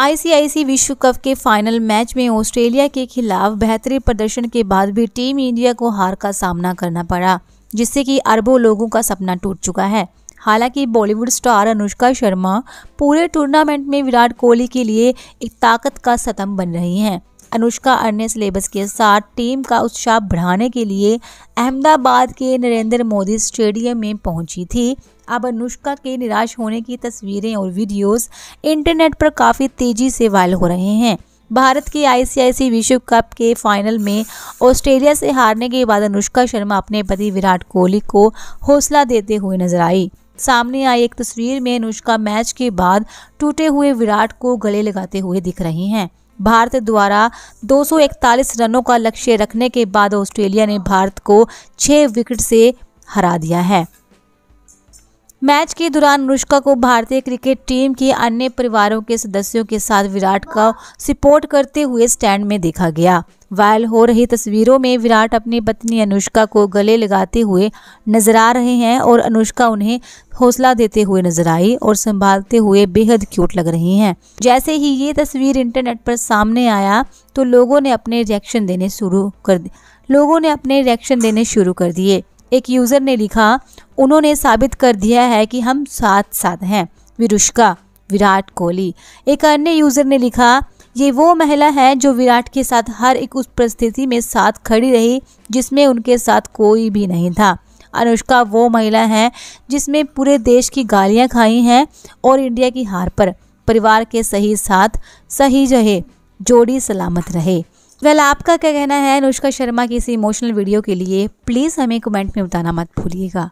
ICIC विश्व cup के final match में ऑस्ट्रेलिया के खिलाफ बेहतरीन प्रदर्शन के बाद भी टीम इंडिया को हार का सामना करना पड़ा जिससे कि अरबों लोगों का सपना टूट चुका है हालांकि बॉलीवुड स्टार अनुष्का शर्मा पूरे टूर्नामेंट में विराट कोहली के लिए एक ताकत का सतम बन रही हैं अनुष्का अन्य सिलेबस के साथ टीम का उत्साह बढ़ाने के लिए अहमदाबाद के नरेंद्र मोदी स्टेडियम में पहुंची थी अब अनुष्का के निराश होने की तस्वीरें और वीडियोस इंटरनेट पर काफ़ी तेज़ी से वायरल हो रहे हैं भारत के आईसीआईसी विश्व कप के फाइनल में ऑस्ट्रेलिया से हारने के बाद अनुष्का शर्मा अपने पति विराट कोहली को हौसला देते हुए नजर आई सामने आई एक तस्वीर में अनुष्का मैच के बाद टूटे हुए विराट को गले लगाते हुए दिख रही हैं भारत द्वारा 241 रनों का लक्ष्य रखने के बाद ऑस्ट्रेलिया ने भारत को 6 विकेट से हरा दिया है मैच के दौरान अनुष्का को भारतीय क्रिकेट टीम के अन्य परिवारों के सदस्यों के साथ विराट का सपोर्ट करते हुए स्टैंड में देखा गया वायरल हो रही तस्वीरों में विराट अपनी पत्नी अनुष्का को गले लगाते हुए नजर आ रहे हैं और अनुष्का उन्हें हौसला देते हुए नजर आई और संभालते हुए बेहद क्यूट लग रही हैं जैसे ही ये तस्वीर इंटरनेट पर सामने आया तो लोगों ने अपने रिएक्शन देने शुरू कर लोगों ने अपने रिएक्शन देने शुरू कर दिए एक यूज़र ने लिखा उन्होंने साबित कर दिया है कि हम साथ साथ हैं विरुष्का विराट कोहली एक अन्य यूज़र ने लिखा ये वो महिला है जो विराट के साथ हर एक उस परिस्थिति में साथ खड़ी रही जिसमें उनके साथ कोई भी नहीं था अनुष्का वो महिला हैं जिसमें पूरे देश की गालियां खाई हैं और इंडिया की हार पर परिवार के सही साथ सही रहे जोड़ी सलामत रहे वेल well, आपका क्या कहना है अनुष्का शर्मा की इस इमोशनल वीडियो के लिए प्लीज़ हमें कमेंट में बताना मत भूलिएगा